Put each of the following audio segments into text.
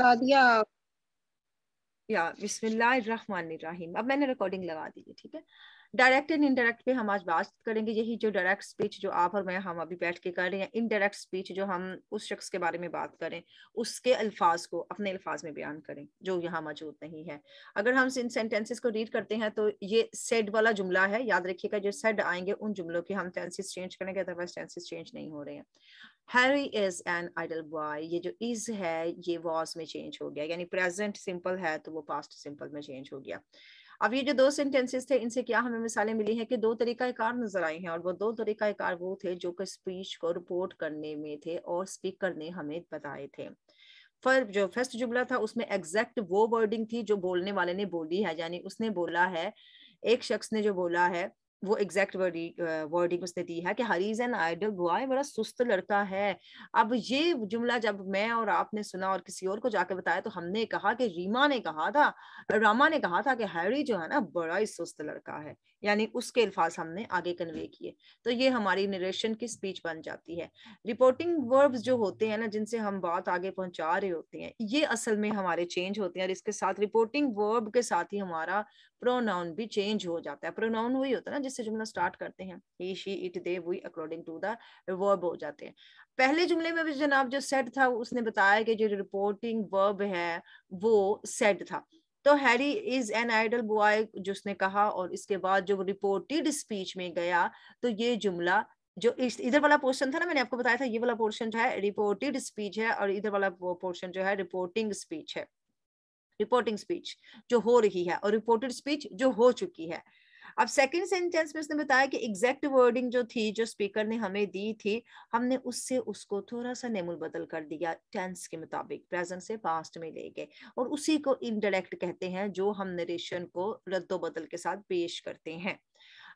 या बिस्मिल्लाह अब मैंने रिकॉर्डिंग लगा दी है ठीक है डायरेक्ट एंड इनडायरेक्ट पे हम आज बात करेंगे यही जो डायरेक्ट स्पीच जो आप और मैं हम अभी बैठ के कर रहे हैं इनडायरेक्ट स्पीच जो हम उस शख्स के बारे में बात करें उसके अल्फाज को अपने अल्फाज में बयान करें जो यहाँ मौजूद नहीं है अगर हम इन सेंटेंसेस को रीड करते हैं तो ये सेड वाला जुमला है याद रखिएगा जो सेड आएंगे उन जुमलों के हम टेंसेस चेंज करेंगे अदरवाइज टेंसेस चेंज नहीं हो रहे हैं Harry is an idle boy. ये जो is है ये was में change हो गया यानी present simple है तो वो past simple में change हो गया अब ये जो दो सेंटेंसेस थे इनसे क्या हमें मिसालें मिली है कि दो तरीकाकार नजर आए हैं और वो दो तरीकाकार वो थे जो कि स्पीच को रिपोर्ट करने में थे और स्पीकर ने हमें बताए थे फर जो फर्स्ट जुमला था उसमें एग्जैक्ट वो वर्डिंग थी जो बोलने वाले ने बोली है यानी उसने बोला है एक शख्स ने जो बोला है वो एग्जैक्ट वर्डिंग उसने दी है कि हरीज एन आइडल बॉय बड़ा सुस्त लड़का है अब ये जुमला जब मैं और आपने सुना और किसी और को जाके बताया तो हमने कहा कि रीमा ने कहा था रामा ने कहा था कि हैरी जो है ना बड़ा ही सुस्त लड़का है यानी उसके अल्फाज हमने आगे कन्वे किए तो ये हमारी निरेशन की स्पीच बन जाती है रिपोर्टिंग वर्ब्स जो होते हैं ना जिनसे हम बात आगे पहुंचा रहे होते हैं ये असल में हमारे चेंज होते हैं और इसके साथ रिपोर्टिंग वर्ब के साथ ही हमारा प्रोनाउन भी चेंज हो जाता है प्रोनाउन वही होता है ना जिससे जुमला स्टार्ट करते हैं he she it they we according to the verb हो जाते हैं पहले जुमले में जनाब जो सेट था उसने बताया कि जो रिपोर्टिंग वर्ब है वो सेट था तो Harry is an idle boy जिसने कहा और इसके बाद जो रिपोर्टेड स्पीच में गया तो ये जुमला जो इधर वाला पोर्शन था ना मैंने आपको बताया था ये वाला पोर्शन जो है रिपोर्टेड स्पीच है और इधर वाला पोर्शन जो है रिपोर्टिंग स्पीच है रिपोर्टिंग स्पीच जो हो रही है और रिपोर्टेड स्पीच जो हो चुकी है अब सेकंड सेंटेंस में उसने बताया कि एग्जैक्ट वर्डिंग जो थी जो स्पीकर ने हमें दी थी हमने उससे उसको थोड़ा सा नेमुल बदल कर दिया टेंस के मुताबिक प्रेजेंट से पास्ट में ले गए और उसी को इनडायरेक्ट कहते हैं जो हम नरेशन को रद्दो बदल के साथ पेश करते हैं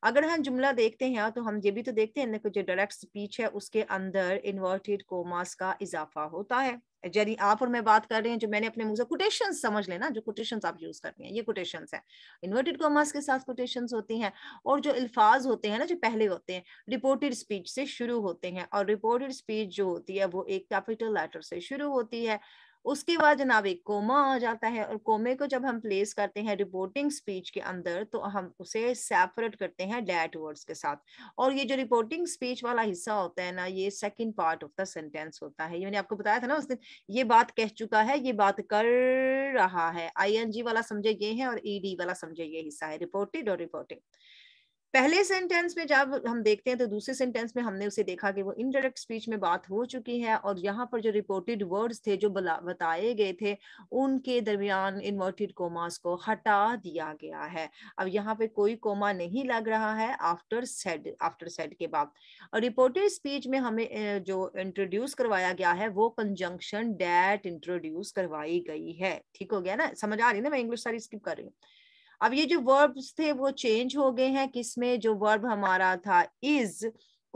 अगर हम जुमला देखते हैं हाँ, तो हम ये भी तो देखते हैं जो डायरेक्ट स्पीच है उसके अंदर इन्वर्टेड कोमास का इजाफा होता है यानी आप और मैं बात कर रहे हैं जो मैंने अपने मुंह से कोटेशन समझ लेना जो कोटेशन आप यूज कर रहे हैं ये कोटेशन है इन्वर्टेड कोमास के साथ कोटेशन होती हैं और जो अल्फाज होते हैं ना जो पहले होते हैं रिपोर्टेड स्पीच से शुरू होते हैं और रिपोर्टेड स्पीच जो होती है वो एक कैपिटल लेटर से शुरू होती है उसके बाद जनाब एक कोमा आ जाता है और कोमे को जब हम प्लेस करते हैं रिपोर्टिंग स्पीच के अंदर तो हम उसे सेपरेट करते हैं डैट वर्ड्स के साथ और ये जो रिपोर्टिंग स्पीच वाला हिस्सा होता है ना ये second part of the sentence होता है ये मैंने आपको बताया था ना उस दिन ये बात कह चुका है ये बात कर रहा है आई वाला समझे ये है और ई e वाला समझे ये हिस्सा है रिपोर्टेड और रिपोर्टिंग पहले सेंटेंस में जब हम देखते हैं तो दूसरे सेंटेंस में हमने उसे देखा कि वो इनडायरेक्ट स्पीच में बात हो चुकी है और यहाँ पर जो रिपोर्टेड वर्ड्स थे जो बताए गए थे उनके दरमियान इन्वर्टेड कोमास को हटा दिया गया है अब यहाँ पे कोई कोमा नहीं लग रहा है आफ्टर सेड आफ्टर सेड के बाद और रिपोर्टेड स्पीच में हमें जो इंट्रोड्यूस करवाया गया है वो कंजंक्शन डैट इंट्रोड्यूस करवाई गई है ठीक हो गया ना समझ आ रही है ना मैं इंग्लिश सारी स्किप कर रही हूँ अब ये जो वर्ब्स थे वो चेंज हो गए हैं किसमें जो वर्ब हमारा था इज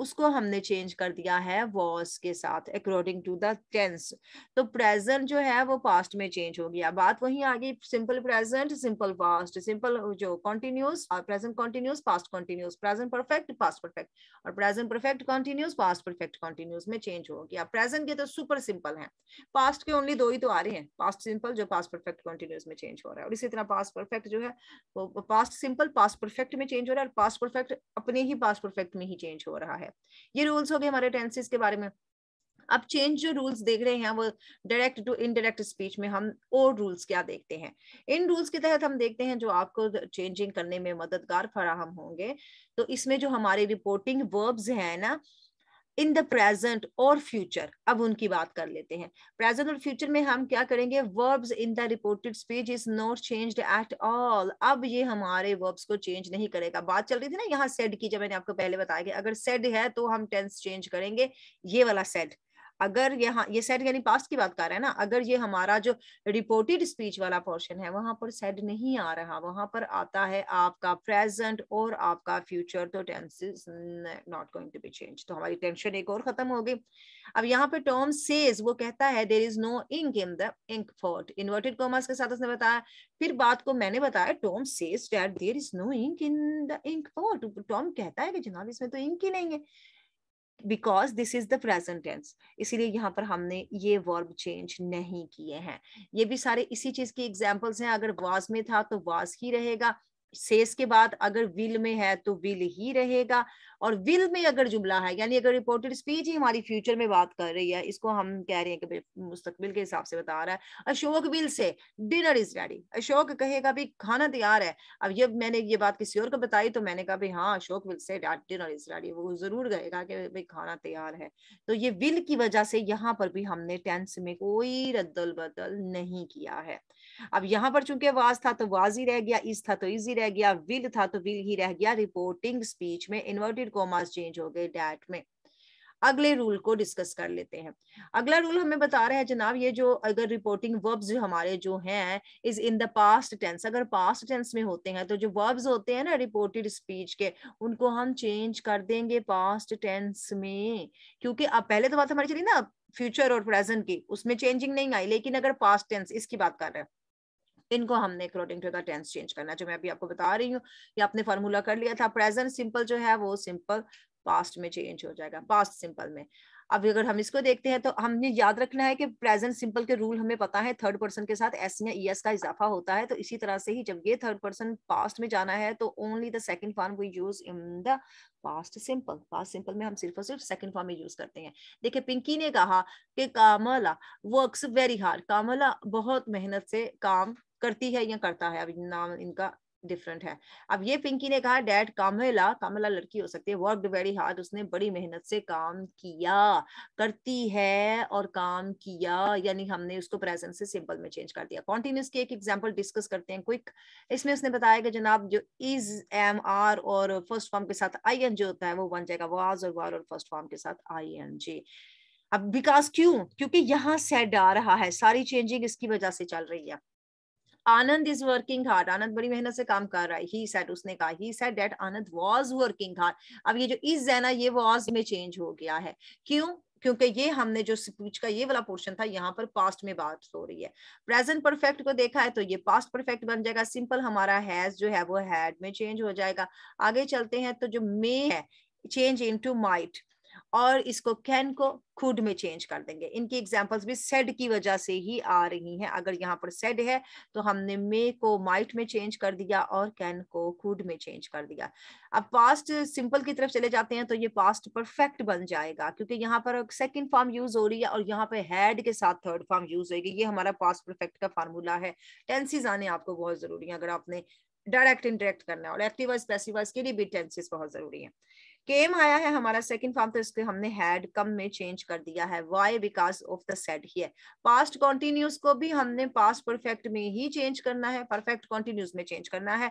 उसको हमने चेंज कर दिया है वॉज के साथ अकॉर्डिंग टू द टेंस तो प्रेजेंट जो है वो पास्ट में चेंज हो गया बात वही आ गई simple present simple past simple जो continuous present continuous past continuous present perfect past perfect और present perfect continuous past perfect continuous में चेंज हो गया प्रेजेंट के तो सुपर सिंपल है पास्ट के ओनली दो ही तो आ रहे हैं पास्ट सिंपल जो पास्ट परफेक्ट कॉन्टिन्यूस में चेंज हो रहा है और इसी तरह पास्ट परफेक्ट जो है वो पास्ट सिंपल पास्ट परफेक्ट में चेंज हो रहा है और पास्ट परफेक्ट अपने ही पास्ट परफेक्ट में ही चेंज हो रहा है है ये रूल्स हो गए हमारे टेंसेस के बारे में अब चेंज जो रूल्स देख रहे हैं वो डायरेक्ट टू इनडायरेक्ट स्पीच में हम और रूल्स क्या देखते हैं इन रूल्स के तहत हम देखते हैं जो आपको चेंजिंग करने में मददगार फराहम होंगे तो इसमें जो हमारे रिपोर्टिंग वर्ब्स हैं ना इन द प्रेजेंट और फ्यूचर अब उनकी बात कर लेते हैं प्रेजेंट और फ्यूचर में हम क्या करेंगे verbs in the reported speech is not changed at all अब ये हमारे वर्ब्स को चेंज नहीं करेगा बात चल रही थी ना यहाँ सेड की जब मैंने आपको पहले बताया कि अगर सेड है तो हम टेंस चेंज करेंगे ये वाला सेड अगर यहाँ ये सेड यानी पास्ट की बात कर रहे हैं ना अगर ये हमारा जो रिपोर्टेड स्पीच वाला पोर्शन है वहां पर सेड नहीं आ रहा वहां पर आता है आपका प्रेजेंट और आपका फ्यूचर तो tense is not going to be change तो हमारी टेंशन एक और खत्म हो गई अब यहाँ पे टॉम सेज वो कहता है there is no ink in the ink pot inverted commas के साथ उसने बताया फिर बात को मैंने बताया Tom says that there is no ink in the ink pot Tom कहता है कि जनाब इसमें तो इंक ही नहीं है because this is the present tense इसीलिए यहाँ पर हमने ये वर्ब चेंज नहीं किए हैं ये भी सारे इसी चीज की एग्जाम्पल्स हैं अगर वाज में था तो वाज ही रहेगा सेस के बाद अगर विल में है तो विल ही रहेगा और विल में अगर जुमला है यानी अगर रिपोर्टेड स्पीच ही हमारी फ्यूचर में बात कर रही है इसको हम कह रहे हैं कि मुस्तकबिल के हिसाब से बता रहा है Ashok will say dinner is ready Ashok कहेगा भी खाना तैयार है अब जब मैंने ये बात किसी और को बताई तो मैंने कहा भाई हाँ Ashok will say dinner is ready वो जरूर कहेगा कि भाई खाना तैयार है तो ये विल की वजह से यहाँ पर भी हमने टेंस में कोई रद्दल बदल नहीं किया है अब यहाँ पर चूंकि वाज था तो वाज ही रह गया इज था तो इज ही रह गया विल था तो विल ही रह गया रिपोर्टिंग स्पीच में इन्वर्टेड कॉमास चेंज हो गए डैट में अगले रूल को डिस्कस कर लेते हैं अगला रूल हमें बता रहा है जनाब ये जो अगर रिपोर्टिंग वर्ब्स जो हमारे जो हैं is in the past tense अगर पास्ट टेंस में होते हैं तो जो वर्ब्स होते हैं ना रिपोर्टेड स्पीच के उनको हम चेंज कर देंगे पास्ट टेंस में क्योंकि अब पहले तो बात हमारी चली ना फ्यूचर और प्रेजेंट की उसमें चेंजिंग नहीं आई लेकिन अगर पास्ट टेंस इसकी बात कर रहे हैं इनको हमने according to the tense change करना है जो मैं अभी आपको बता रही हूँ ये आपने फॉर्मूला कर लिया था प्रेजेंट सिंपल जो है वो सिंपल पास्ट में चेंज हो जाएगा पास्ट सिंपल में अब अगर हम इसको देखते हैं तो हमने याद रखना है कि प्रेजेंट सिंपल के रूल हमें पता है थर्ड पर्सन के साथ एस या ईएस e का इजाफा होता है तो इसी तरह से ही जब ये थर्ड पर्सन पास्ट में जाना है तो only the second form we use in the past simple past simple में हम सिर्फ और सिर्फ सेकंड फॉर्म में यूज करते हैं देखिए पिंकी ने कहा कि Kamla works very hard Kamla बहुत मेहनत से काम करती है या करता है अब नाम इनका डिफरेंट है अब ये पिंकी ने कहा डैड कामेला कामेला लड़की हो सकती है वर्क वेरी हार्ड उसने बड़ी मेहनत से काम किया करती है और काम किया यानी हमने उसको प्रेजेंट से सिंपल में चेंज कर दिया कॉन्टिन्यूस की एक एग्जाम्पल डिस्कस करते हैं क्विक इसमें उसने बताया कि जनाब जो इज एम आर और फर्स्ट फॉर्म के साथ आई एन जी होता है वो बन जाएगा वाज और वार और फर्स्ट फॉर्म के साथ आई एन जी अब विकास क्यों क्योंकि यहाँ सेड आ रहा है सारी चेंजिंग इसकी वजह से चल रही है Anand is working hard Anand बड़ी मेहनत से काम कर रहा है ही सेट उसने कहा he said that Anand was working hard अब ये जो इज है ना ये वॉज में चेंज हो गया है क्यों क्योंकि ये हमने जो स्पीच का ये वाला पोर्शन था यहाँ पर पास्ट में बात हो रही है प्रेजेंट परफेक्ट को देखा है तो ये पास्ट परफेक्ट बन जाएगा सिंपल हमारा हैज जो है वो हैड में चेंज हो जाएगा आगे चलते हैं तो जो मे है चेंज इन टू माइट और इसको कैन को खुड में चेंज कर देंगे इनकी एग्जाम्पल्स भी सेड की वजह से ही आ रही हैं अगर यहाँ पर सेड है तो हमने मे को माइट में चेंज कर दिया और कैन को खुद में चेंज कर दिया अब पास्ट सिंपल की तरफ चले जाते हैं तो ये पास्ट परफेक्ट बन जाएगा क्योंकि यहाँ पर सेकेंड फॉर्म यूज हो रही है और यहाँ पर हैड के साथ थर्ड फॉर्म यूज होगी ये हमारा पास्ट परफेक्ट का फार्मूला है टेंसीज आने आपको बहुत जरूरी है अगर आपने डायरेक्ट इंटरेक्ट करना है और एक्टिव वर्स के लिए भी टेंसेस बहुत जरूरी है केम आया है हमारा सेकंड फॉर्म तो इसके हमने हैड कम में चेंज कर दिया है why because of the said here past continuous को भी हमने पास्ट परफेक्ट में ही चेंज करना है परफेक्ट कॉन्टिन्यूस में चेंज करना है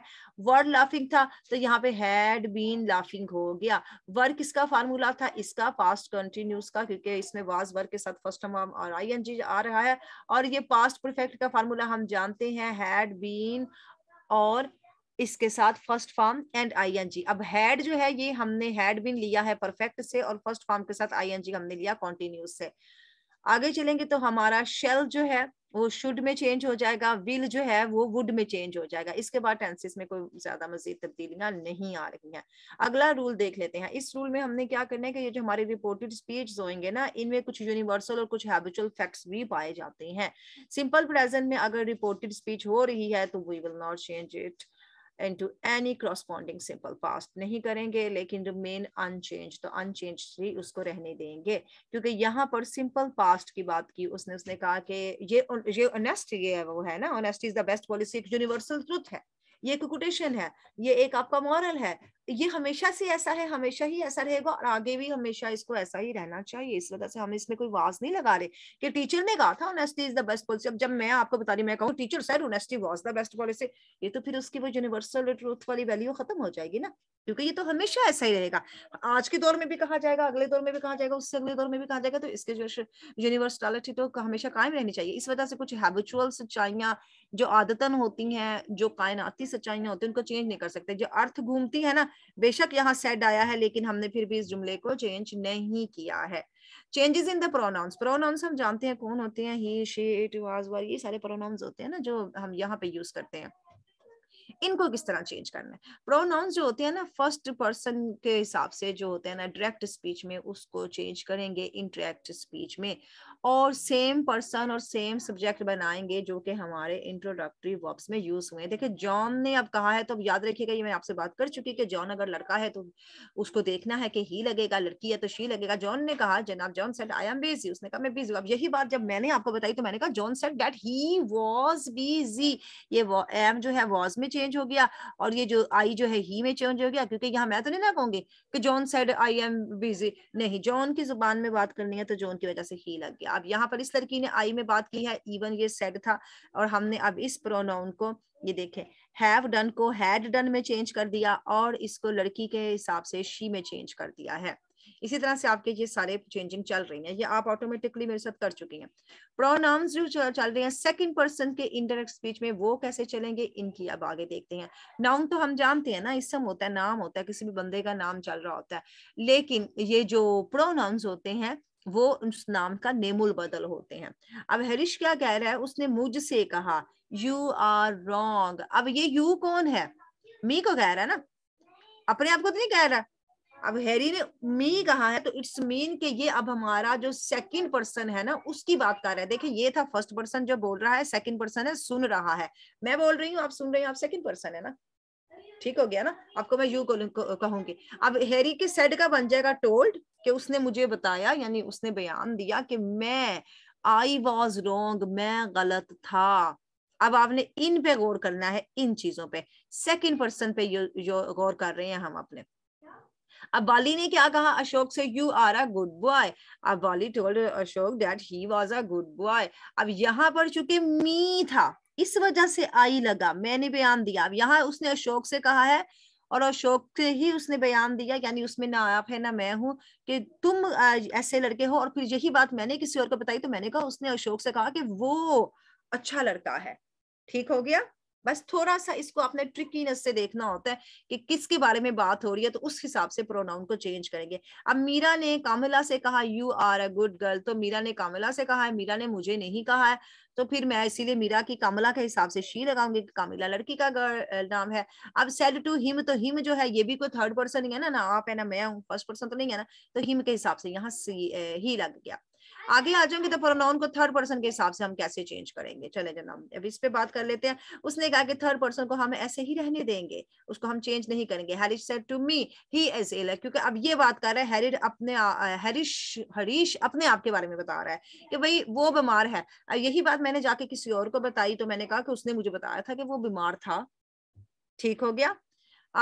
वर्ड लाफिंग था तो यहाँ पे हैड बीन लाफिंग हो गया वर्क इसका फार्मूला था इसका पास्ट कॉन्टिन्यूस का क्योंकि इसमें वाज वर्क के साथ फर्स्ट हम और आई एन जी आ रहा है और ये पास्ट परफेक्ट का फार्मूला हम जानते हैं हैड बीन और इसके साथ फर्स्ट फॉर्म एंड आईएनजी अब हैड जो है ये हमने हैड बिन लिया है परफेक्ट से और फर्स्ट फॉर्म के साथ आईएनजी हमने लिया कॉन्टिन्यूस से आगे चलेंगे तो हमारा शेल जो है वो शुड में चेंज हो जाएगा विल जो है वो वुड में चेंज हो जाएगा इसके बाद टेंसिस में कोई ज्यादा मजीद तब्दीलियां नहीं आ रही हैं अगला रूल देख लेते हैं इस रूल में हमने क्या करना है कि ये जो हमारे रिपोर्टेड स्पीच होंगे ना इनमें कुछ यूनिवर्सल और कुछ हैबिचुअल फैक्ट्स भी पाए जाते हैं सिंपल प्रेजेंट में अगर रिपोर्टेड स्पीच हो रही है तो we will not change it and to any corresponding simple past नहीं करेंगे लेकिन रिमेन अनचेंज तो अनचेंज ही उसको रहने देंगे क्योंकि यहाँ पर सिंपल पास्ट की बात की उसने उसने कहा कि ये ये ऑनेस्ट ये है वो है ना honest is the best policy universal truth है ये एक कोटेशन है ये एक आपका मॉरल है ये हमेशा से ऐसा है हमेशा ही ऐसा रहेगा और आगे भी हमेशा इसको ऐसा ही रहना चाहिए इस वजह से हम इसमें कोई वाज नहीं लगा रहे कि टीचर ने कहा था honesty is the best policy अब जब मैं आपको बता रही मैं कहूँ teacher sir honesty was the best policy ये तो फिर उसकी वो यूनिवर्सल ट्रूथ वाली वैल्यू खत्म हो जाएगी ना क्योंकि ये तो हमेशा ऐसा ही रहेगा आज के दौर में भी कहा जाएगा अगले दौर में भी कहा जाएगा उससे अगले दौर में भी कहा जाएगा तो इसके जो यूनिवर्सलिटी तो हमेशा कायम रहनी चाहिए इस वजह से कुछ हैबिचुअल सच्चाइयां जो आदतन होती हैं जो कायनाती सच्चाइयां होती हैं उनको चेंज नहीं कर सकते जो अर्थ घूमती है ना बेशक यहाँ सेड आया है लेकिन हमने फिर भी इस जुमले को चेंज नहीं किया है changes in the pronouns pronouns हम जानते हैं कौन होते हैं he she it was were ये सारे प्रोनाउंस होते हैं ना जो हम यहाँ पे यूज करते हैं इनको किस तरह चेंज करना है प्रोनाउंस जो होते हैं ना फर्स्ट पर्सन के हिसाब से जो होते हैं ना डायरेक्ट स्पीच में उसको चेंज करेंगे इनडायरेक्ट स्पीच में और सेम पर्सन और सेम सब्जेक्ट बनाएंगे जो कि हमारे इंट्रोडक्टरी वर्ब्स में यूज हुए हैं देखिए जॉन ने अब कहा है तो अब याद रखिएगा ये मैं आपसे बात कर चुकी कि जॉन अगर लड़का है तो उसको देखना है कि ही लगेगा लड़की है तो शी लगेगा जॉन ने कहा जनाब John said I am busy उसने कहा मैं बिजी अब यही बात जब मैंने आपको बताई तो मैंने कहा John said that he was busy ये एम जो है वॉज में चेंज हो गया और ये जो आई जो है ही में चेंज हो गया क्योंकि यहाँ मैं तो नहीं ना कहूंगी कि John said I am busy नहीं जॉन की जुबान में बात करनी है तो जॉन की वजह से ही लग गया अब यहाँ पर इस लड़की ने आई में बात की है इवन ये सेड था और हमने अब इस प्रोनाउन को ये देखें हैव डन को हैड डन में चेंज कर दिया और इसको लड़की के हिसाब से शी में चेंज कर दिया है इसी तरह से आपके ये सारे चेंजिंग चल रही हैं ये आप ऑटोमेटिकली मेरे साथ कर चुकी हैं प्रोनाउंस जो चल रहे हैं सेकंड पर्सन के इंडायरेक्ट स्पीच में वो कैसे चलेंगे इनकी अब आगे देखते हैं नाउन तो हम जानते हैं ना इसम होता है नाम होता है किसी भी बंदे का नाम चल रहा होता है लेकिन ये जो प्रोनाउंस होते हैं वो उस नाम का नेमुल बदल होते हैं अब हरीश क्या कह रहा है उसने मुझसे कहा यू आर रॉन्ग अब ये यू कौन है मी को कह रहा है ना अपने आप को तो नहीं कह रहा अब हैरी ने मी कहा है तो इट्स मीन के ये अब हमारा जो सेकंड पर्सन है ना उसकी बात कर रहा है देखिए ये था फर्स्ट पर्सन जो बोल रहा है सेकंड पर्सन है सुन रहा है मैं बोल रही हूँ आप सुन रही हूँ आप सेकंड पर्सन है ना ठीक हो गया ना आपको मैं यू कहूंगी अब हैरी के सेड का बन जाएगा टोल्ड कि उसने मुझे बताया यानी उसने बयान दिया कि मैं आई वॉज रोंग मैं गलत था अब आपने इन पे गौर करना है इन चीजों पे सेकंड पर्सन पे यो गौर कर रहे हैं हम अपने अब वाली ने क्या कहा अशोक से you are a good boy अब वाली told Ashok that he was a good boy अब यहाँ पर चूंकि मी था इस वजह से आई लगा मैंने बयान दिया अब यहाँ उसने अशोक से कहा है और अशोक से ही उसने बयान दिया यानी उसमें ना आप है ना मैं हूं कि तुम ऐसे लड़के हो और फिर यही बात मैंने किसी और को बताई तो मैंने कहा उसने अशोक से कहा कि वो अच्छा लड़का है ठीक हो गया बस थोड़ा सा इसको अपने ट्रिकीनेस से देखना होता है कि किसके बारे में बात हो रही है तो उस हिसाब से प्रोनाउन को चेंज करेंगे अब मीरा ने कामिला से कहा you are a good girl तो मीरा ने कामिला से कहा है मीरा ने मुझे नहीं कहा है तो फिर मैं इसीलिए मीरा की कामिला के हिसाब से शी लगाऊंगी कि कामिला लड़की का नाम है अब सेड टू हिम तो हिम जो है ये भी कोई थर्ड पर्सन है ना ना आप है ना मैं हूँ फर्स्ट पर्सन तो नहीं है ना तो हिम के हिसाब से यहाँ ही लग गया आगे आ जाऊंगी तो प्रोनाउन को थर्ड पर्सन के हिसाब से हम कैसे चेंज करेंगे चले जनाब अब इस पे बात कर लेते हैं उसने कहा कि थर्ड पर्सन को हम ऐसे ही रहने देंगे उसको हम चेंज नहीं करेंगे Harish said to me he is ill क्योंकि अब ये बात कर रहा है हैरिड अपने हरीश हरीश अपने आप के बारे में बता रहा है कि भाई वो बीमार है यही बात मैंने जाके किसी और को बताई तो मैंने कहा कि उसने मुझे बताया था कि वो बीमार था ठीक हो गया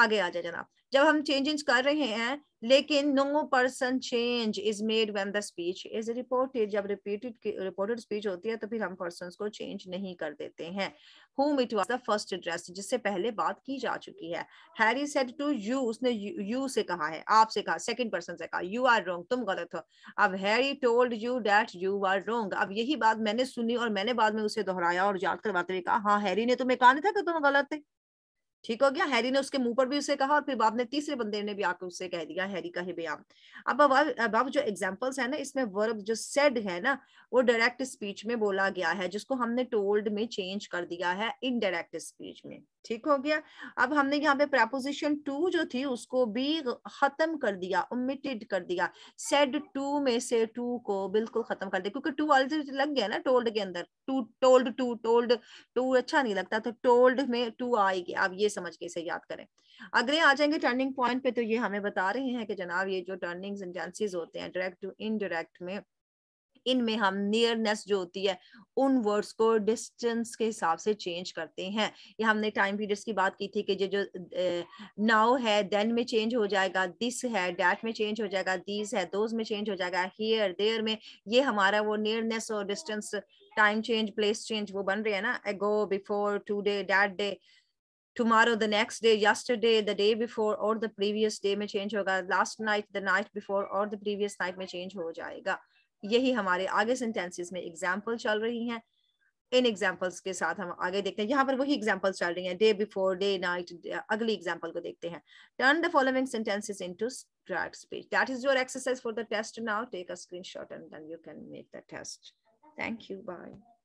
आगे आ जाए जनाब जब हम चेंजेस कर रहे हैं लेकिन no person change is made when the speech is reported जब रिपीटेड रिपोर्टेड स्पीच होती है तो फिर हम पर्सन को चेंज नहीं कर देते हैं whom it was the first address जिससे पहले बात की जा चुकी है हैरी सेड टू यू उसने यू से कहा है आपसे कहा सेकंड पर्सन से कहा यू आर रोंग तुम गलत हो अब Harry told you that you are wrong अब यही बात मैंने सुनी और मैंने बाद में उसे दोहराया और याद करवाते हुए कहा हाँ हैरी ने तुम्हें कहा नहीं था कि तुम गलत थे ठीक हो गया हैरी ने उसके मुंह पर भी उसे कहा और फिर बाब ने तीसरे बंदे ने भी आकर उसे कह दिया हैरी का ही बयान अब अब जो एग्जाम्पल्स है ना इसमें वर्ब जो सेड है ना वो डायरेक्ट स्पीच में बोला गया है जिसको हमने टोल्ड में चेंज कर दिया है इनडायरेक्ट स्पीच में ठीक हो गया अब हमने यहाँ पे प्रपोजिशन टू जो थी उसको भी खत्म कर दिया उमिटेड कर दिया सेड टू में से टू को बिल्कुल खत्म कर दिया क्योंकि टू ऑलरेडी लग गया ना टोल्ड के अंदर to told to told to अच्छा नहीं लगता तो टोल्ड में टू आएगी आप ये समझ के इसे याद करें अगले आ जाएंगे टर्निंग पॉइंट पे तो ये हमें बता रहे हैं कि जनाब ये जो टर्निंग एजेंसीज होते हैं डायरेक्ट टू इनडायरेक्ट में इनमें हम नियरनेस जो होती है उन वर्ड्स को डिस्टेंस के हिसाब से चेंज करते हैं ये हमने टाइम पीरियड्स की बात की थी कि जो जो नाउ है देन में चेंज हो जाएगा दिस है डैट में चेंज हो जाएगा दिस है दोज में चेंज हो जाएगा हियर देयर में ये हमारा वो नियरनेस और distance time change place change वो बन रहे हैं ना ago before today that day the next day day day the day before और द प्रीवियस डे में चेंज होगा last night the night before और द प्रीवियस नाइट में चेंज हो जाएगा यही हमारे आगे सेंटेंसेस में एग्जाम्पल चल रही हैं इन एग्जाम्पल्स के साथ हम आगे देखते हैं यहाँ पर वही एग्जाम्पल्स चल रही हैं डे बिफोर डे नाइट अगली एग्जाम्पल को देखते हैं turn the following sentences into direct speech that is your exercise for the test now take a screenshot and then you can make the test thank you bye